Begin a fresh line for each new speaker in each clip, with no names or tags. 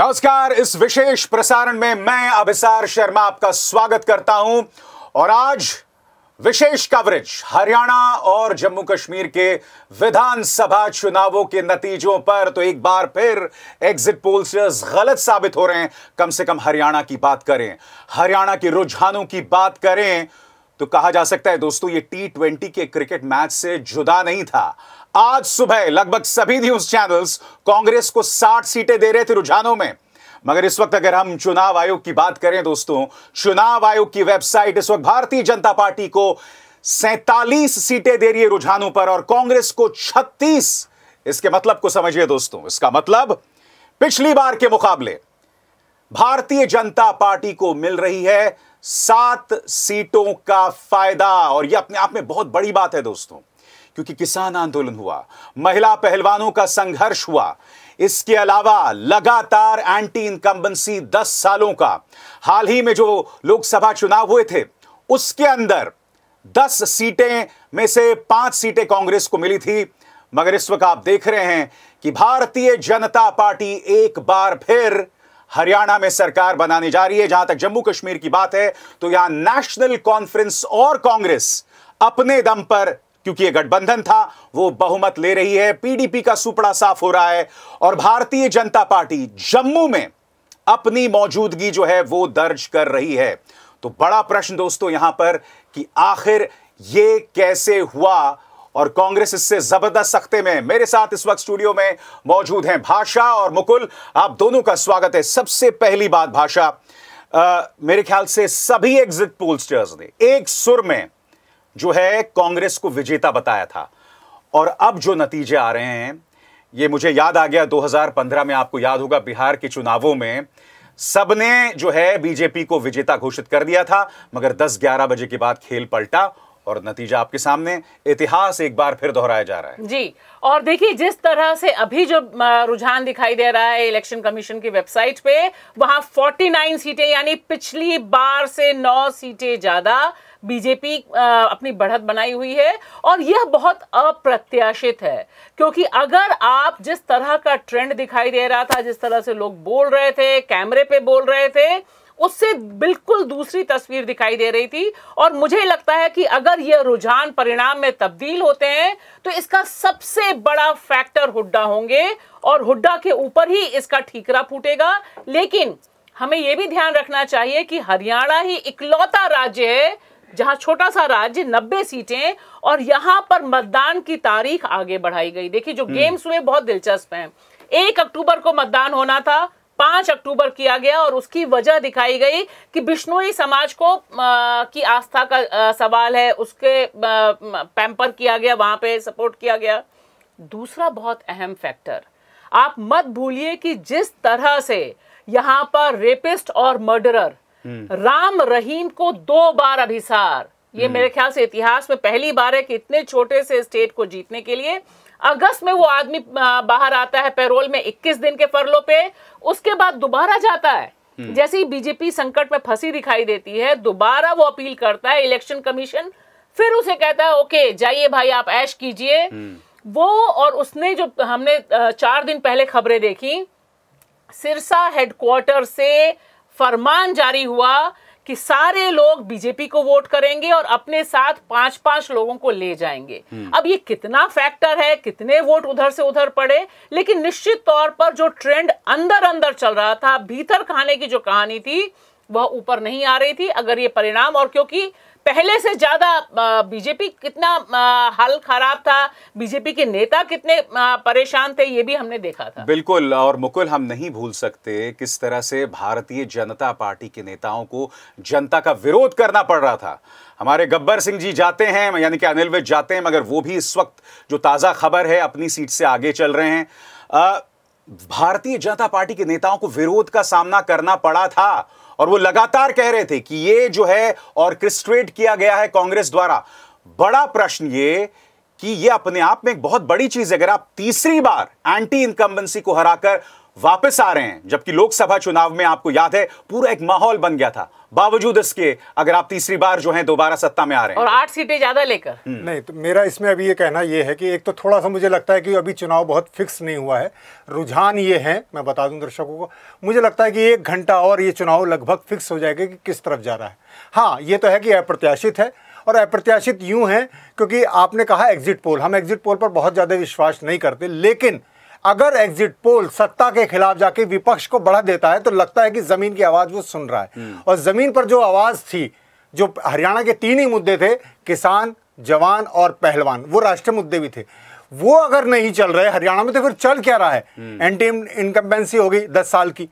नमस्कार इस विशेष प्रसारण में मैं अभिसार शर्मा आपका स्वागत करता हूं और आज विशेष कवरेज हरियाणा और जम्मू कश्मीर के विधानसभा चुनावों के नतीजों पर तो एक बार फिर एग्जिट पोल्स गलत साबित हो रहे हैं कम से कम हरियाणा की बात करें हरियाणा के रुझानों की बात करें तो कहा जा सकता है दोस्तों ये टी ट्वेंटी के क्रिकेट मैच से जुदा नहीं था आज सुबह लगभग सभी न्यूज चैनल्स कांग्रेस को 60 सीटें दे रहे थे रुझानों में मगर इस वक्त अगर हम चुनाव आयोग की बात करें दोस्तों चुनाव आयोग की वेबसाइट इस वक्त भारतीय जनता पार्टी को सैतालीस सीटें दे रही है रुझानों पर और कांग्रेस को छत्तीस इसके मतलब को समझिए दोस्तों इसका मतलब पिछली बार के मुकाबले भारतीय जनता पार्टी को मिल रही है सात सीटों का फायदा और यह अपने आप में बहुत बड़ी बात है दोस्तों क्योंकि किसान आंदोलन हुआ महिला पहलवानों का संघर्ष हुआ इसके अलावा लगातार एंटी इनकम्बेंसी दस सालों का हाल ही में जो लोकसभा चुनाव हुए थे उसके अंदर दस सीटें में से पांच सीटें कांग्रेस को मिली थी मगर इस वक्त आप देख रहे हैं कि भारतीय जनता पार्टी एक बार फिर हरियाणा में सरकार बनाने जा रही है जहां तक जम्मू कश्मीर की बात है तो यहां नेशनल कॉन्फ्रेंस और कांग्रेस अपने दम पर क्योंकि यह गठबंधन था वो बहुमत ले रही है पीडीपी का सुपड़ा साफ हो रहा है और भारतीय जनता पार्टी जम्मू में अपनी मौजूदगी जो है वो दर्ज कर रही है तो बड़ा प्रश्न दोस्तों यहां पर कि आखिर ये कैसे हुआ और कांग्रेस इससे जबरदस्त सख्ते में मेरे साथ इस वक्त स्टूडियो में मौजूद हैं भाषा और मुकुल आप दोनों का स्वागत है सबसे पहली बात भाषा मेरे ख्याल से सभी एग्जिट पोलस्टर्स ने एक सुर में जो है कांग्रेस को विजेता बताया था और अब जो नतीजे आ रहे हैं ये मुझे याद आ गया 2015 में आपको याद होगा बिहार के चुनावों में सबने जो है बीजेपी को विजेता घोषित कर दिया था मगर 10-11 बजे के बाद खेल पलटा और नतीजा आपके सामने इतिहास एक बार फिर दोहराया जा रहा है
जी और देखिए जिस तरह से अभी जो रुझान दिखाई दे रहा है इलेक्शन कमीशन की वेबसाइट पे वहां 49 सीटें यानी पिछली बार से 9 सीटें ज्यादा बीजेपी अपनी बढ़त बनाई हुई है और यह बहुत अप्रत्याशित है क्योंकि अगर आप जिस तरह का ट्रेंड दिखाई दे रहा था जिस तरह से लोग बोल रहे थे कैमरे पे बोल रहे थे उससे बिल्कुल दूसरी तस्वीर दिखाई दे रही थी और मुझे लगता है कि अगर यह रुझान परिणाम में तब्दील होते हैं तो इसका सबसे बड़ा फैक्टर हुड्डा होंगे और हुड्डा के ऊपर ही इसका ठीकरा फूटेगा लेकिन हमें यह भी ध्यान रखना चाहिए कि हरियाणा ही इकलौता राज्य है जहां छोटा सा राज्य 90 सीटें और यहां पर मतदान की तारीख आगे बढ़ाई गई देखिए जो हम्म। गेम्स हुए बहुत दिलचस्प हैं एक अक्टूबर को मतदान होना था पांच अक्टूबर किया गया और उसकी वजह दिखाई गई कि बिश्नोई समाज को आ, की आस्था का आ, सवाल है उसके आ, पैम्पर किया गया वहां पे सपोर्ट किया गया दूसरा बहुत अहम फैक्टर आप मत भूलिए कि जिस तरह से यहाँ पर रेपिस्ट और मर्डरर हम्म। राम रहीम को दो बार अभिसार ये मेरे हम्म। ख्याल से इतिहास में पहली बार है कि इतने छोटे से स्टेट को जीतने के लिए अगस्त में वो आदमी बाहर आता है पेरोल में 21 दिन के फरलो पे उसके बाद दोबारा जाता है हम्म। जैसे ही बीजेपी संकट में फंसी दिखाई देती है दोबारा वो अपील करता है इलेक्शन कमीशन फिर उसे कहता है ओके जाइए भाई आप ऐश कीजिए वो और उसने जो हमने चार दिन पहले खबरें देखी सिरसा हेडक्वार्टर से फरमान जारी हुआ कि सारे लोग बीजेपी को वोट करेंगे और अपने साथ पांच पांच लोगों को ले जाएंगे हम्म। अब ये कितना फैक्टर है कितने वोट उधर से उधर पड़े लेकिन निश्चित तौर पर जो ट्रेंड अंदर अंदर चल रहा था भीतर खाने की जो कहानी थी वह ऊपर नहीं आ रही थी अगर ये परिणाम और क्योंकि पहले से ज़्यादा बीजेपी कितना हाल खराब था बीजेपी के नेता कितने परेशान थे ये भी हमने देखा था
बिल्कुल और मुकुल हम नहीं भूल सकते किस तरह से भारतीय जनता पार्टी के नेताओं को जनता का विरोध करना पड़ रहा था हमारे गब्बर सिंह जी जाते हैं यानी कि अनिल विज जाते हैं मगर वो भी इस वक्त जो ताज़ा खबर है अपनी सीट से आगे चल रहे हैं भारतीय जनता पार्टी के नेताओं को विरोध का सामना करना पड़ा था और वो लगातार कह रहे थे कि ये जो है क्रिस्ट्रेट किया गया है कांग्रेस द्वारा बड़ा प्रश्न ये कि ये अपने आप में एक बहुत बड़ी चीज है अगर आप तीसरी बार एंटी इनकम्बेंसी को हराकर वापस आ रहे हैं जबकि लोकसभा चुनाव में आपको याद है पूरा एक माहौल बन गया था बावजूद इसके अगर आप तीसरी बार जो है दोबारा सत्ता में आ रहे हैं और
आठ सीटें ज्यादा लेकर
हम्म।
नहीं तो मेरा इसमें अभी ये कहना ये है कि एक तो थोड़ा सा मुझे लगता है कि अभी चुनाव बहुत फिक्स नहीं हुआ है रुझान ये है मैं बता दूं दर्शकों को मुझे लगता है कि एक घंटा और ये चुनाव लगभग फिक्स हो जाएगा कि किस तरफ जा रहा है हाँ ये तो है कि अप्रत्याशित है और अप्रत्याशित यूं है क्योंकि आपने कहा एग्जिट पोल हम एग्जिट पोल पर बहुत ज़्यादा विश्वास नहीं करते लेकिन अगर एग्जिट पोल सत्ता के खिलाफ जाके विपक्ष को बढ़ा देता है तो लगता है कि जमीन की आवाज वो सुन रहा है हम्म। और जमीन पर जो आवाज थी जो हरियाणा के तीन ही मुद्दे थे किसान जवान और पहलवान वो राष्ट्रीय मुद्दे भी थे वो अगर नहीं चल रहे हरियाणा में तो फिर चल क्या रहा है एंटी इनकम्बेंसी हम्म। होगी दस साल की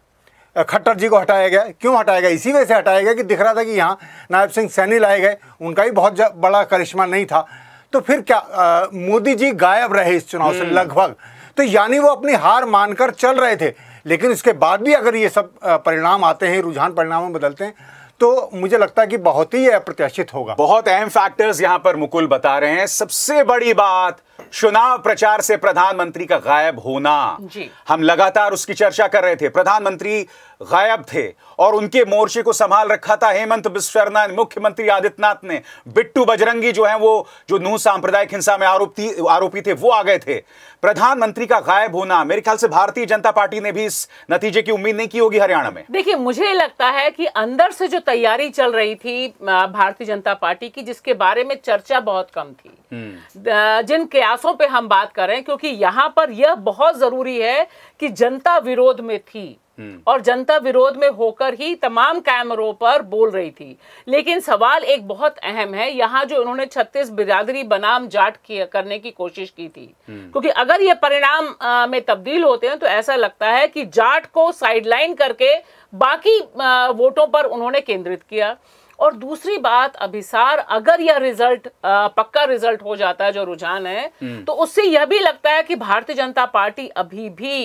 खट्टर जी को हटाया गया क्यों हटाया गया इसी वजह से हटाया गया कि दिख रहा था कि यहाँ नायब सिंह सैनी लाए गए उनका भी बहुत बड़ा करिश्मा नहीं था तो फिर क्या मोदी जी गायब रहे इस चुनाव से हम्म। लगभग तो यानी वो अपनी हार मानकर चल रहे थे लेकिन इसके बाद भी अगर ये सब परिणाम आते हैं रुझान
परिणामों में बदलते हैं तो मुझे लगता है कि बहुत ही अप्रत्याशित होगा बहुत अहम फैक्टर्स यहां पर मुकुल बता रहे हैं सबसे बड़ी बात चुनाव प्रचार से प्रधानमंत्री का गायब होना जी। हम लगातार उसकी चर्चा कर रहे थे प्रधानमंत्री गायब थे और उनके मोर्चे को संभाल रखा था हेमंत बिस्वरना मुख्यमंत्री आदित्यनाथ ने बिट्टू बजरंगी जो है वो जो नू सांप्रदायिक हिंसा में आरोपी आरोपी थे वो आ गए थे प्रधानमंत्री का गायब होना मेरे ख्याल से भारतीय जनता पार्टी ने भी इस नतीजे की उम्मीद नहीं की होगी हरियाणा में
देखिए मुझे लगता है कि अंदर से जो तैयारी चल रही थी भारतीय जनता पार्टी की जिसके बारे में चर्चा बहुत कम थी हम्म। जिन कयासों पर हम बात करें क्योंकि यहां पर यह बहुत जरूरी है कि जनता विरोध में थी हम्म। और जनता विरोध में होकर ही तमाम कैमरों पर बोल रही थी लेकिन सवाल एक बहुत अहम है यहाँ जो उन्होंने छत्तीस बिरादरी बनाम जाट किया करने की कोशिश की थी हम्म। क्योंकि अगर ये परिणाम आ, में तब्दील होते हैं तो ऐसा लगता है कि जाट को साइडलाइन करके बाकी आ, वोटों पर उन्होंने केंद्रित किया और दूसरी बात अभिसार अगर यह रिजल्ट आ, पक्का रिजल्ट हो जाता है जो रुझान है हम्म। तो उससे यह भी लगता है कि भारतीय जनता पार्टी अभी भी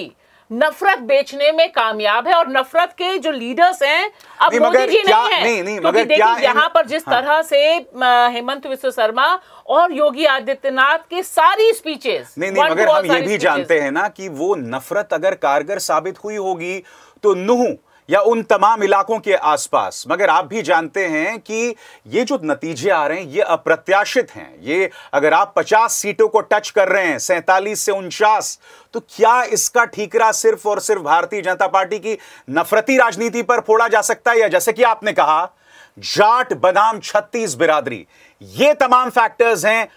नफरत बेचने में कामयाब है और नफरत के जो लीडर्स हैं अब मोदी जी नहीं है क्योंकि देखिए यहाँ पर जिस हाँ। तरह से हेमंत विश्व शर्मा और योगी आदित्यनाथ के सारी स्पीचेस नहीं नहीं मगर हम ये भी जानते
हैं ना कि वो नफरत अगर कारगर साबित हुई होगी तो नुह या उन तमाम इलाकों के आसपास मगर आप भी जानते हैं कि ये जो नतीजे आ रहे हैं ये अप्रत्याशित हैं ये अगर आप 50 सीटों को टच कर रहे हैं सैंतालीस से उनचास तो क्या इसका ठीकरा सिर्फ और सिर्फ भारतीय जनता पार्टी की नफरती राजनीति पर फोड़ा जा सकता है या जैसे कि आपने कहा जाट बदाम छत्तीस बिरादरी ये तमाम फैक्टर्स हैं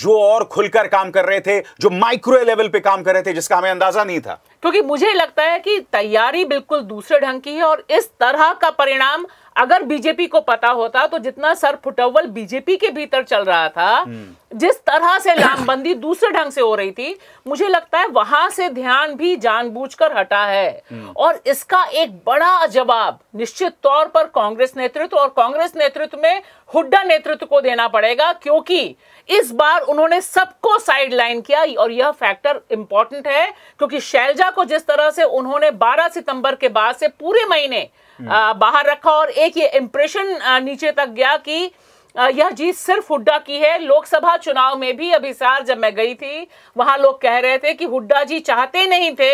जो और खुलकर काम कर रहे थे जो माइक्रो लेवल पे काम कर रहे थे जिसका हमें अंदाजा नहीं था
क्योंकि मुझे लगता है कि तैयारी बिल्कुल दूसरे ढंग की है और इस तरह का परिणाम अगर बीजेपी को पता होता तो जितना सर फुटवल बीजेपी के भीतर चल रहा था हम्म। जिस तरह से लामबंदी दूसरे ढंग से हो रही थी मुझे लगता है वहां से ध्यान भी जानबूझकर हटा है हम्म। और इसका एक बड़ा जवाब निश्चित तौर पर कांग्रेस नेतृत्व और कांग्रेस नेतृत्व में हुड्डा नेतृत्व को देना पड़ेगा क्योंकि इस बार उन्होंने सबको साइडलाइन किया और यह फैक्टर इंपॉर्टेंट है क्योंकि शैलजा को जिस तरह से उन्होंने 12 सितंबर के बाद से पूरे महीने हम्म। बाहर रखा और एक ये इंप्रेशन नीचे तक गया कि यह जीत सिर्फ हुड्डा की है लोकसभा चुनाव में भी अभी जब मैं गई थी वहां लोग कह रहे थे कि हुड्डा जी चाहते नहीं थे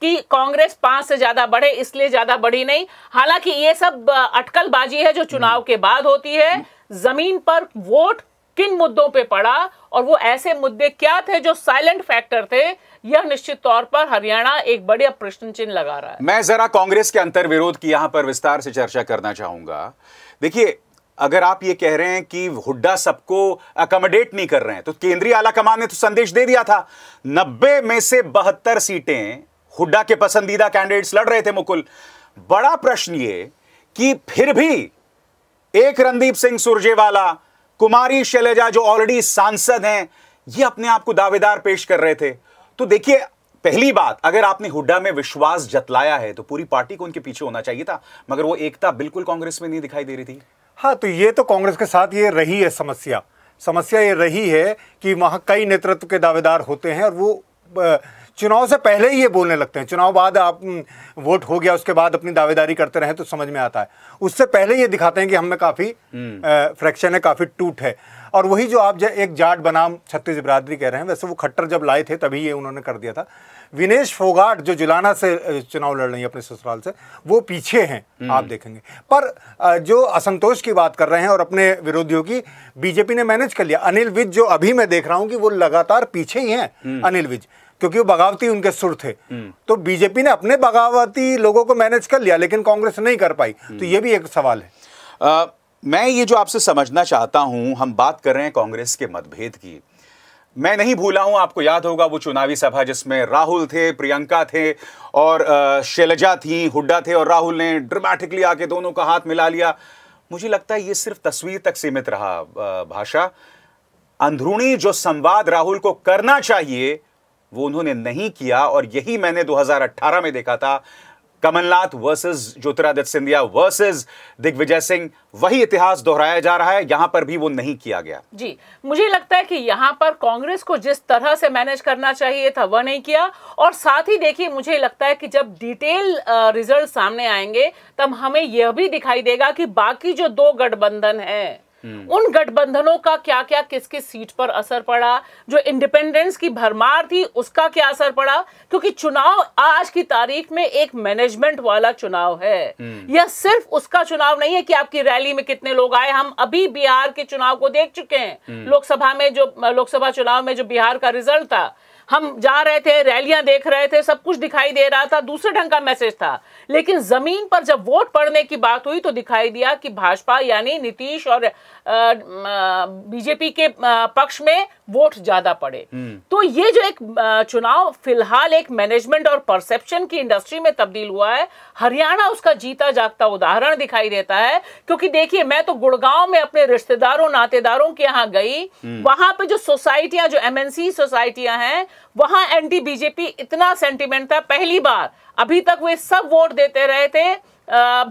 कि कांग्रेस पांच से ज्यादा बढ़े इसलिए ज्यादा बढ़ी नहीं हालांकि ये सब अटकलबाजी है जो चुनाव हम्म। के बाद होती है जमीन पर वोट किन मुद्दों पे पड़ा और वो ऐसे मुद्दे क्या थे जो साइलेंट फैक्टर थे यह निश्चित तौर पर हरियाणा एक बढ़िया प्रश्न चिन्ह लगा रहा है
मैं जरा कांग्रेस के अंतर विरोध की यहां पर विस्तार से चर्चा करना चाहूंगा देखिए अगर आप ये कह रहे हैं कि हुड्डा सबको अकोमोडेट नहीं कर रहे हैं तो केंद्रीय आला कमान ने तो संदेश दे दिया था नब्बे में से बहत्तर सीटें हुड्डा के पसंदीदा कैंडिडेट्स लड़ रहे थे मुकुल बड़ा प्रश्न ये कि फिर भी एक रणदीप सिंह सुरजेवाला कुमारी शैलेजा जो ऑलरेडी सांसद हैं ये अपने आप को दावेदार पेश कर रहे थे तो देखिए पहली बात अगर आपने हुड्डा में विश्वास जतलाया है तो पूरी पार्टी को उनके पीछे होना चाहिए था मगर वो एकता बिल्कुल कांग्रेस में नहीं दिखाई दे रही थी
हाँ तो ये तो कांग्रेस के साथ ये रही है समस्या समस्या ये रही है कि वहाँ कई नेतृत्व के दावेदार होते हैं और वो चुनाव से पहले ही ये बोलने लगते हैं चुनाव बाद आप हम्म, वोट हो गया उसके बाद अपनी दावेदारी करते रहे तो समझ में आता है उससे पहले ये दिखाते हैं कि हमें काफ़ी हम्म। फ्रैक्शन है काफ़ी टूट है और वही जो आप जो एक जाट बनाम छत्तीस बिरादरी कह रहे हैं वैसे वो खट्टर जब लाए थे तभी ये उन्होंने कर दिया था विनेश फोगाट जो जुलाना से चुनाव लड़ रही है अपने ससुराल से वो पीछे हैं हम्म। आप देखेंगे पर जो असंतोष की बात कर रहे हैं और अपने विरोधियों की बीजेपी ने मैनेज कर लिया अनिल विज जो अभी मैं देख रहा हूँ कि वो लगातार पीछे ही हैं अनिल विज क्योंकि वो बगावती उनके सुर
थे हम्म। तो बीजेपी ने अपने बगावती लोगों को मैनेज कर लिया लेकिन कांग्रेस नहीं कर पाई हम्म। तो ये भी एक सवाल है आ, मैं ये जो आपसे समझना चाहता हूं हम बात कर रहे हैं कांग्रेस के मतभेद की मैं नहीं भूला हूं आपको याद होगा वो चुनावी सभा जिसमें राहुल थे प्रियंका थे और शैलजा थी हुड्डा थे और राहुल ने ड्रामेटिकली आके दोनों का हाथ मिला लिया मुझे लगता है ये सिर्फ तस्वीर तक सीमित रहा भाषा अंदरूनी जो संवाद राहुल को करना चाहिए वो उन्होंने नहीं किया और यही मैंने 2018 में देखा था कमलनाथ वर्सेस ज्योतिरादित्य सिंधिया वर्सेस दिग्विजय सिंह वही इतिहास दोहराया जा रहा है यहां पर भी वो नहीं किया गया
जी मुझे लगता है कि यहां पर कांग्रेस को जिस तरह से मैनेज करना चाहिए था वह नहीं किया और साथ ही देखिए मुझे लगता है कि जब डिटेल रिजल्ट सामने आएंगे तब हमें यह भी दिखाई देगा कि बाकी जो दो गठबंधन हैं हम्म। उन गठबंधनों का क्या क्या किस किस सीट पर असर पड़ा जो इंडिपेंडेंस की भरमार थी उसका क्या असर पड़ा क्योंकि चुनाव आज की तारीख में एक मैनेजमेंट वाला चुनाव है हम्म। यह सिर्फ उसका चुनाव नहीं है कि आपकी रैली में कितने लोग आए हम अभी बिहार के चुनाव को देख चुके हैं हम्म। लोकसभा में जो लोकसभा चुनाव में जो बिहार का रिजल्ट था हम जा रहे थे रैलियां देख रहे थे सब कुछ दिखाई दे रहा था दूसरे ढंग का मैसेज था लेकिन जमीन पर जब वोट पड़ने की बात हुई तो दिखाई दिया कि भाजपा यानी नीतीश और बीजेपी के पक्ष में वोट ज्यादा पड़े हम्म। तो ये जो एक चुनाव फिलहाल एक मैनेजमेंट और परसेप्शन की इंडस्ट्री में तब्दील हुआ है हरियाणा उसका जीता जागता उदाहरण दिखाई देता है क्योंकि देखिए मैं तो गुड़गांव में अपने रिश्तेदारों नातेदारों के यहाँ गई हम्म। वहां पे जो सोसाइटियां जो एमएनसी सोसाइटियां हैं वहां एंटी बीजेपी इतना सेंटिमेंट था पहली बार अभी तक वे सब वोट देते रहे थे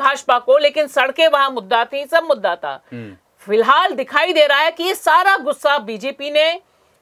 भाजपा को लेकिन सड़कें वहां मुद्दा थी सब मुद्दा था हम्म। फिलहाल दिखाई दे रहा है कि ये सारा गुस्सा बीजेपी ने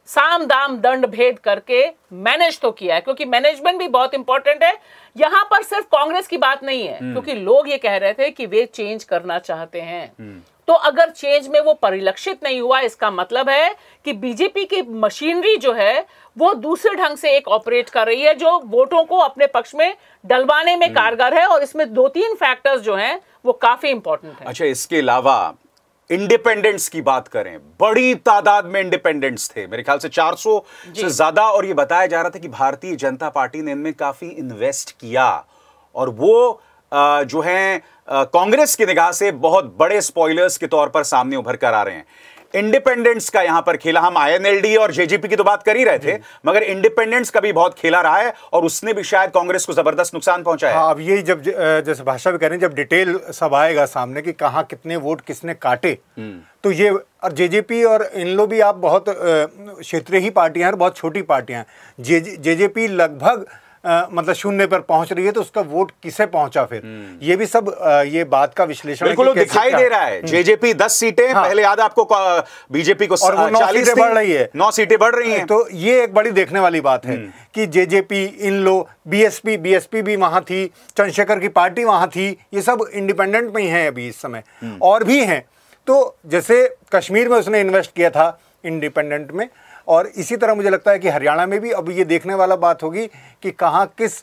साम दाम दंड भेद करके मैनेज तो किया है क्योंकि मैनेजमेंट भी बहुत इंपॉर्टेंट है यहां पर सिर्फ कांग्रेस की बात नहीं है हम्म। क्योंकि लोग ये कह रहे थे कि वे चेंज करना चाहते हैं हम्म। तो अगर चेंज में वो परिलक्षित नहीं हुआ इसका मतलब है कि बीजेपी की मशीनरी जो है वो दूसरे ढंग से एक ऑपरेट कर रही है जो वोटों को अपने पक्ष में डलवाने में हम्म। कारगर है और इसमें दो तीन फैक्टर्स जो हैं वो काफी इंपॉर्टेंट है
अच्छा इसके अलावा इंडिपेंडेंट्स की बात करें बड़ी तादाद में इंडिपेंडेंट्स थे मेरे ख्याल से 400 से ज्यादा और ये बताया जा रहा था कि भारतीय जनता पार्टी ने इनमें काफी इन्वेस्ट किया और वो जो है कांग्रेस की निगाह से बहुत बड़े स्पॉयलर्स के तौर पर सामने उभर कर आ रहे हैं इंडिपेंडेंस का यहां पर खेला हम आईएनएलडी और जेजेपी की तो बात कर ही रहे थे मगर इंडिपेंडेंस का भी बहुत खेला रहा है और उसने भी शायद कांग्रेस को जबरदस्त नुकसान पहुंचाया हाँ,
अब यही जब जैसे भाषा भी कह रहे हैं जब डिटेल सब आएगा सामने कि कहा कितने वोट किसने काटे हम्म। तो ये और जेजेपी और इन लोग भी आप बहुत क्षेत्रीय ही पार्टियां हैं और बहुत छोटी पार्टियां हैं जे जेजेपी लगभग मतलब शून्य पर पहुंच रही है तो उसका वोट किसे पहुंचा फिर हम्म। ये भी सब ये बात का विश्लेषण बिल्कुल दिखाई दे रहा है हम्म। जेजेपी दस सीटें हाँ। पहले याद आपको बीजेपी को और वो नौ सीटें बढ़ रही है नौ सीटें बढ़ रही हैं तो ये एक बड़ी देखने वाली बात है हम्म। कि जेजेपी इन लो बीएसपी बीएसपी भी वहां थी चंद्रशेखर की पार्टी वहां थी ये सब इंडिपेंडेंट में ही है अभी इस समय और भी हैं तो जैसे कश्मीर में उसने इन्वेस्ट किया था इंडिपेंडेंट में और इसी तरह मुझे लगता है कि हरियाणा में भी अब ये देखने वाला बात होगी कि कहाँ किस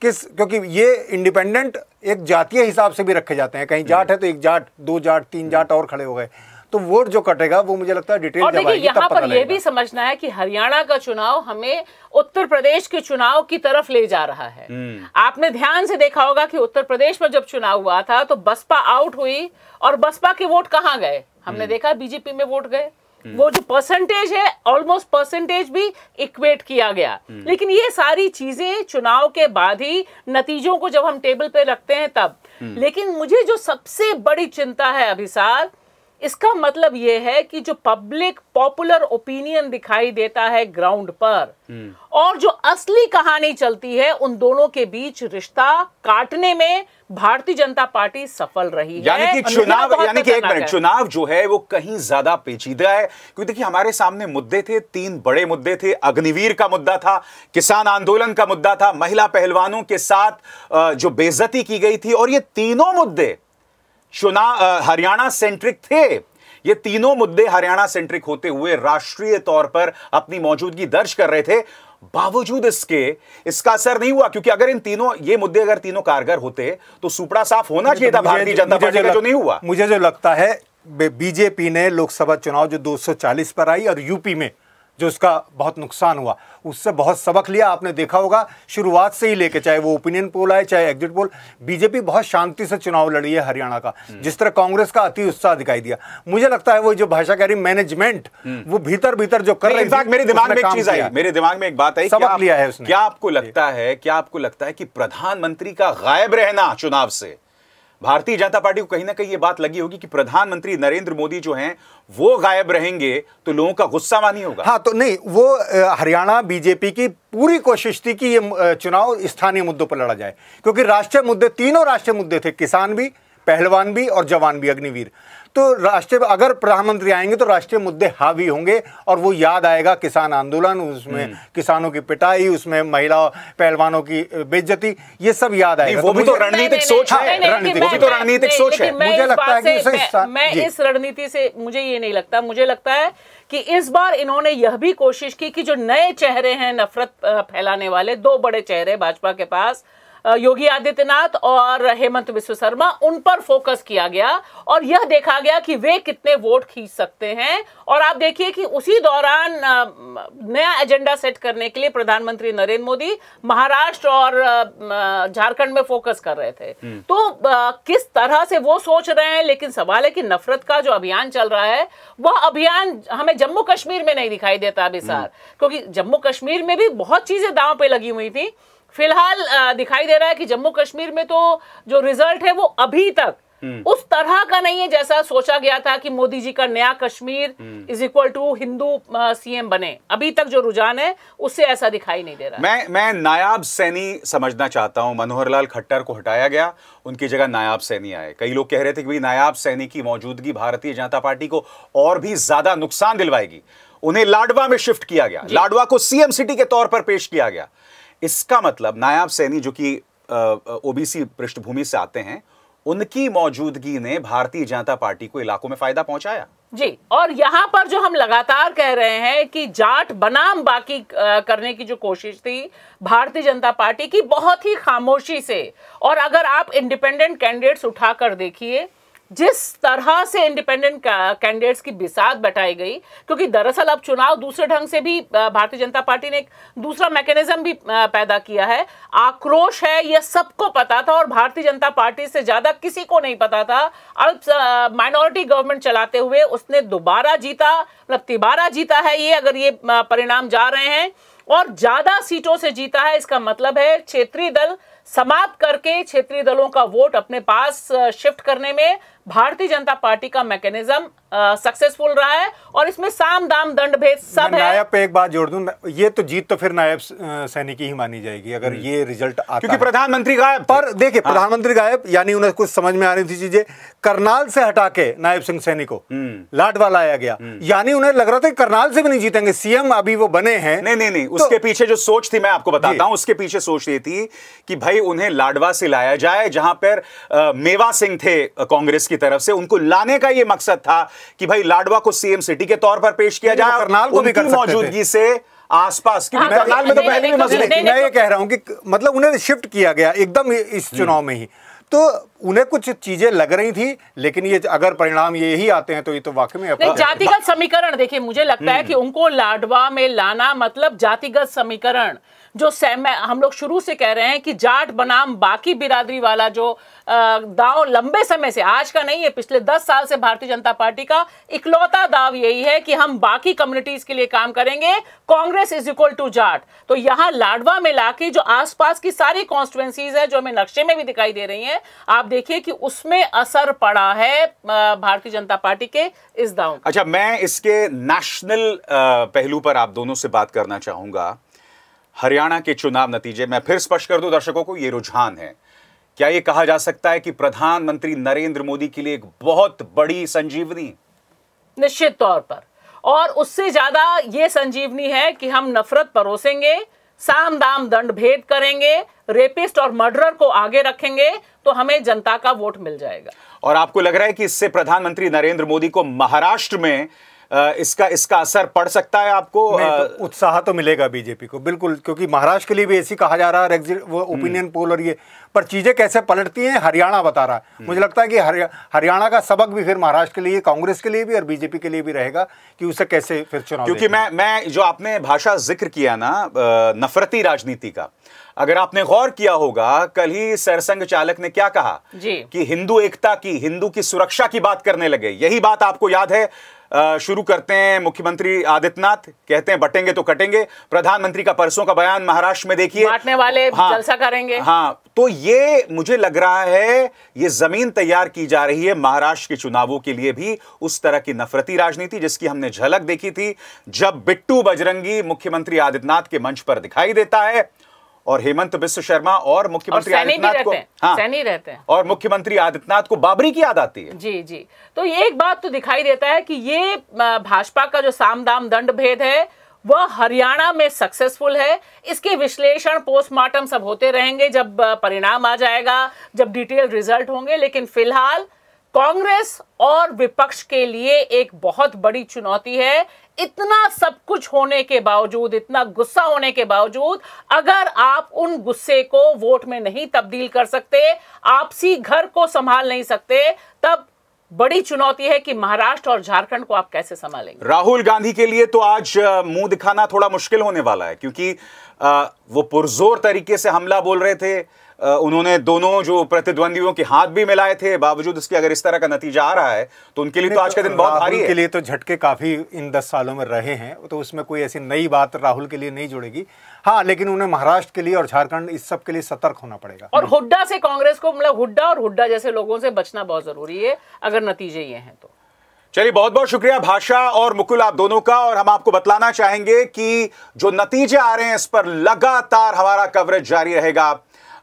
किस क्योंकि ये इंडिपेंडेंट एक जातीय हिसाब से भी रखे जाते हैं कहीं हम्म। जाट है तो एक जाट दो जाट तीन जाट हम्म। और खड़े हो गए तो वोट जो कटेगा वो मुझे लगता है डिटेल और देखिए यहाँ पर यह
भी समझना है कि हरियाणा का चुनाव हमें उत्तर प्रदेश के चुनाव की तरफ ले जा रहा है हम्म। आपने ध्यान से देखा होगा कि उत्तर प्रदेश में जब चुनाव हुआ था तो बसपा आउट हुई और बसपा के वोट कहाँ गए हमने देखा बीजेपी में वोट गए वो जो परसेंटेज है ऑलमोस्ट परसेंटेज भी इक्वेट किया गया हम्म। लेकिन ये सारी चीजें चुनाव के बाद ही नतीजों को जब हम टेबल पे रखते हैं तब हम्म। लेकिन मुझे जो सबसे बड़ी चिंता है अभिसार इसका मतलब ये है कि जो पब्लिक पॉपुलर ओपिनियन दिखाई देता है ग्राउंड पर हम्म। और जो असली कहानी चलती है उन दोनों के बीच रिश्ता काटने में भारतीय जनता पार्टी सफल रही यानी कि चुनाव यानी कि एक मिनट चुनाव
जो है वो कहीं ज्यादा पेचीदा है क्योंकि देखिए हमारे सामने मुद्दे थे तीन बड़े मुद्दे थे अग्निवीर का मुद्दा था किसान आंदोलन का मुद्दा था महिला पहलवानों के साथ जो बेजती की गई थी और ये तीनों मुद्दे चुनाव हरियाणा सेंट्रिक थे ये तीनों मुद्दे हरियाणा सेंट्रिक होते हुए राष्ट्रीय तौर पर अपनी मौजूदगी दर्ज कर रहे थे बावजूद इसके इसका असर नहीं हुआ क्योंकि अगर इन तीनों ये मुद्दे अगर तीनों कारगर होते तो सुपड़ा साफ होना चाहिए था तो, भारतीय जनता पार्टी का जो नहीं हुआ
मुझे जो लगता है बीजेपी ने लोकसभा चुनाव जो 240 पर आई और यूपी में जो इसका बहुत नुकसान हुआ उससे बहुत सबक लिया आपने देखा होगा शुरुआत से ही लेके चाहे वो ओपिनियन पोल आए चाहे एग्जिट पोल बीजेपी बहुत शांति से चुनाव लड़ी है हरियाणा का हम्म। जिस तरह कांग्रेस का अति उत्साह दिखाई दिया मुझे लगता है वो जो भाषा कह रही मैनेजमेंट हम्म। वो भीतर भीतर जो कर रही मेरे दिमाग में एक चीज आई मेरे
दिमाग में एक बात आई सबक लिया है उसने क्या आपको लगता है क्या आपको लगता है कि प्रधानमंत्री का गायब रहना चुनाव से भारतीय जनता पार्टी को कहीं ना कहीं ये बात लगी होगी कि प्रधानमंत्री नरेंद्र मोदी जो हैं वो गायब रहेंगे तो लोगों का गुस्सा मानी होगा हाँ
तो नहीं वो हरियाणा बीजेपी की पूरी कोशिश थी कि ये चुनाव स्थानीय मुद्दों पर लड़ा जाए क्योंकि राष्ट्रीय मुद्दे तीनों राष्ट्रीय मुद्दे थे किसान भी पहलवान भी और जवान भी अग्निवीर तो राष्ट्रीय अगर प्रधानमंत्री आएंगे तो राष्ट्रीय मुद्दे हावी होंगे और वो याद आएगा किसान आंदोलन उसमें हम्म। किसानों की पिटाई उसमें महिला पहलवानों की बेइज्जती ये सब याद आएगा तो तो वो भी तो रणनीतिक सोच है वो भी तो रणनीतिक सोच है मुझे लगता है कि मैं इस
रणनीति से मुझे ये नहीं लगता मुझे लगता है कि इस बार इन्होंने यह भी कोशिश की कि जो नए चेहरे हैं नफरत फैलाने वाले दो बड़े चेहरे भाजपा के पास योगी आदित्यनाथ और हेमंत विश्व शर्मा उन पर फोकस किया गया और यह देखा गया कि वे कितने वोट खींच सकते हैं और आप देखिए कि उसी दौरान नया एजेंडा सेट करने के लिए प्रधानमंत्री नरेंद्र मोदी महाराष्ट्र और झारखंड में फोकस कर रहे थे हम्म। तो किस तरह से वो सोच रहे हैं लेकिन सवाल है कि नफरत का जो अभियान चल रहा है वह अभियान हमें जम्मू कश्मीर में नहीं दिखाई देता अभी हम्म। क्योंकि जम्मू कश्मीर में भी बहुत चीजें दांव पे लगी हुई थी फिलहाल दिखाई दे रहा है कि जम्मू कश्मीर में तो जो रिजल्ट है वो अभी तक हम्म। उस तरह का नहीं है जैसा सोचा गया था कि मोदी जी का नया Kashmir is equal to Hindu CM बने अभी तक जो रुझान है उससे ऐसा दिखाई नहीं दे रहा मैं
मैं नायाब सैनी समझना चाहता हूं मनोहर लाल खट्टर को हटाया गया उनकी जगह नायाब सैनी आए कई लोग कह रहे थे कि नायाब सैनी की मौजूदगी भारतीय जनता पार्टी को और भी ज्यादा नुकसान दिलवाएगी उन्हें लाडवा में शिफ्ट किया गया लाडवा को सीएम सिटी के तौर पर पेश किया गया इसका मतलब नायाब सैनी जो कि ओबीसी पृष्ठभूमि से आते हैं उनकी मौजूदगी ने भारतीय जनता पार्टी को इलाकों में फायदा पहुंचाया
जी और यहाँ पर जो हम लगातार कह रहे हैं कि जाट बनाम बाकी करने की जो कोशिश थी भारतीय जनता पार्टी की बहुत ही खामोशी से और अगर आप इंडिपेंडेंट कैंडिडेट्स उठाकर देखिए जिस तरह से इंडिपेंडेंट कैंडिडेट्स की बिसात बटाई गई क्योंकि दरअसल अब चुनाव दूसरे ढंग से भी भारतीय जनता पार्टी ने एक दूसरा मैकेनिज्म भी पैदा किया है आक्रोश है यह सबको पता था और भारतीय जनता पार्टी से ज़्यादा किसी को नहीं पता था अब माइनॉरिटी गवर्नमेंट चलाते हुए उसने दोबारा जीता मतलब तिबारा जीता है ये अगर ये परिणाम जा रहे हैं और ज़्यादा सीटों से जीता है इसका मतलब है क्षेत्रीय दल समाप्त करके क्षेत्रीय दलों का वोट अपने पास शिफ्ट करने में भारतीय जनता पार्टी का मैकेनिज्म सक्सेसफुल रहा है और इसमें साम दाम दंड भेद सब है नायब
पे एक बात जोड़ दूं ये तो जीत तो फिर नायब सैनिक ही मानी जाएगी अगर हम्म। ये रिजल्ट आता क्योंकि प्रधानमंत्री गायब पर देखिए हाँ। प्रधानमंत्री गायब यानी उन्हें कुछ समझ में आ रही थी चीजें करनाल से हटा के नायब सिंह सैनी को हम्म। लाडवा लाया गया हम्म। यानी उन्हें लग रहा था करनाल से भी नहीं
जीतेंगे सीएम अभी वो बने हैं नहीं नहीं नहीं तो उसके पीछे जो सोच थी मैं आपको बताता हूँ उसके पीछे सोच ये थी कि भाई उन्हें लाडवा से लाया जाए जहां पर मेवा सिंह थे कांग्रेस की की तरफ से उनको लाने का यह मकसद था कि भाई लाडवा को सीएम सिटी के तौर पर पेश किया जाए करनाल को भी कर मौजूदगी से आसपास की हाँ, करनाल में तो पहले भी मसले मैं ये
कह रहा हूं कि मतलब उन्हें शिफ्ट किया गया एकदम इस चुनाव में ही तो उन्हें कुछ चीजें लग रही थी लेकिन ये अगर परिणाम ये ही आते हैं तो ये तो वाकई में नहीं जातिगत
समीकरण देखिए मुझे लगता है हम्म। कि उनको लाडवा में लाना मतलब जातिगत समीकरण जो हम लोग शुरू से कह रहे हैं कि जाट बनाम बाकी बिरादरी वाला जो दाव लंबे समय से आज का नहीं है पिछले दस साल से भारतीय जनता पार्टी का इकलौता दाव यही है कि हम बाकी कम्युनिटीज के लिए काम करेंगे Congress is equal to Jat तो यहाँ लाडवा में लाके जो आसपास की सारी कॉन्स्टिट्युएंसीज है जो हमें नक्शे में भी दिखाई दे रही है आप देखिए कि उसमें असर पड़ा है भारतीय जनता पार्टी के इस दाव
अच्छा मैं इसके नेशनल पहलू पर आप दोनों से बात करना चाहूंगा हरियाणा के चुनाव नतीजे मैं फिर स्पष्ट कर दूं दर्शकों को ये रुझान है क्या ये कहा जा सकता है कि प्रधानमंत्री नरेंद्र मोदी के लिए एक बहुत बड़ी संजीवनी
निश्चित तौर पर और उससे ज्यादा ये संजीवनी है कि हम नफरत परोसेंगे साम दाम दंड भेद करेंगे रेपिस्ट और मर्डरर को आगे रखेंगे तो हमें जनता का वोट मिल जाएगा
और आपको लग रहा है कि इससे प्रधानमंत्री नरेंद्र मोदी को महाराष्ट्र में इसका इसका असर पड़ सकता है आपको तो
उत्साह तो मिलेगा बीजेपी को बिल्कुल क्योंकि महाराष्ट्र के लिए भी ऐसी कहा जा रहा है एग्जिट वो ओपिनियन हम्म। पोल और ये पर चीज़ें कैसे पलटती हैं हरियाणा बता रहा है मुझे हम्म। लगता है कि हरियाणा का सबक भी फिर महाराष्ट्र के लिए कांग्रेस के लिए भी और बीजेपी के लिए भी रहेगा कि उसे कैसे फिर चुनाव क्योंकि
मैं मैं जो आपने भाषा जिक्र किया ना नफरती राजनीति का अगर आपने गौर किया होगा कल ही सरसंघ चालक ने क्या कहा कि हिंदू एकता की हिंदू की सुरक्षा की बात करने लगे यही बात आपको याद है शुरू करते हैं मुख्यमंत्री आदित्यनाथ कहते हैं बटेंगे तो कटेंगे प्रधानमंत्री का परसों का बयान महाराष्ट्र में देखिए बांटने
वाले हाँ, जलसा करेंगे
हाँ तो ये मुझे लग रहा है ये जमीन तैयार की जा रही है महाराष्ट्र के चुनावों के लिए भी उस तरह की नफरती राजनीति जिसकी हमने झलक देखी थी जब बिट्टू बजरंगी मुख्यमंत्री आदित्यनाथ के मंच पर दिखाई देता है और हेमंत बिश्व शर्मा और मुख्यमंत्री आदित्यनाथ को हाँ, सैनी रहते हैं और मुख्यमंत्री आदित्यनाथ को बाबरी की याद आती है
जी जी तो ये एक बात तो दिखाई देता है कि ये भाजपा का जो साम दाम दंड भेद है वह हरियाणा में सक्सेसफुल है इसके विश्लेषण पोस्टमार्टम सब होते रहेंगे जब परिणाम आ जाएगा जब डिटेल रिजल्ट होंगे लेकिन फिलहाल कांग्रेस और विपक्ष के लिए एक बहुत बड़ी चुनौती है इतना सब कुछ होने के बावजूद इतना गुस्सा होने के बावजूद अगर आप उन गुस्से को वोट में नहीं तब्दील कर सकते आपसी घर को संभाल नहीं सकते तब बड़ी चुनौती है कि महाराष्ट्र और झारखंड को आप कैसे संभालेंगे
राहुल गांधी के लिए तो आज मुंह दिखाना थोड़ा मुश्किल होने वाला है क्योंकि वो पुरजोर तरीके से हमला बोल रहे थे उन्होंने दोनों जो प्रतिद्वंदियों के हाथ भी मिलाए थे बावजूद इसके अगर इस तरह का नतीजा आ रहा है तो उनके लिए तो आज का दिन तो बहुत भारी के लिए
तो झटके काफ़ी इन दस सालों में रहे हैं तो उसमें कोई ऐसी नई बात राहुल के लिए नहीं जुड़ेगी हाँ लेकिन उन्हें महाराष्ट्र के लिए और झारखंड इस सब के लिए
सतर्क होना पड़ेगा और
हुड्डा से कांग्रेस को मतलब हुड्डा और हुड्डा जैसे लोगों से बचना बहुत जरूरी है अगर नतीजे ये हैं तो
चलिए बहुत बहुत शुक्रिया भाषा और मुकुल आप दोनों का और हम आपको बतलाना चाहेंगे कि जो नतीजे आ रहे हैं इस पर लगातार हमारा कवरेज जारी रहेगा आप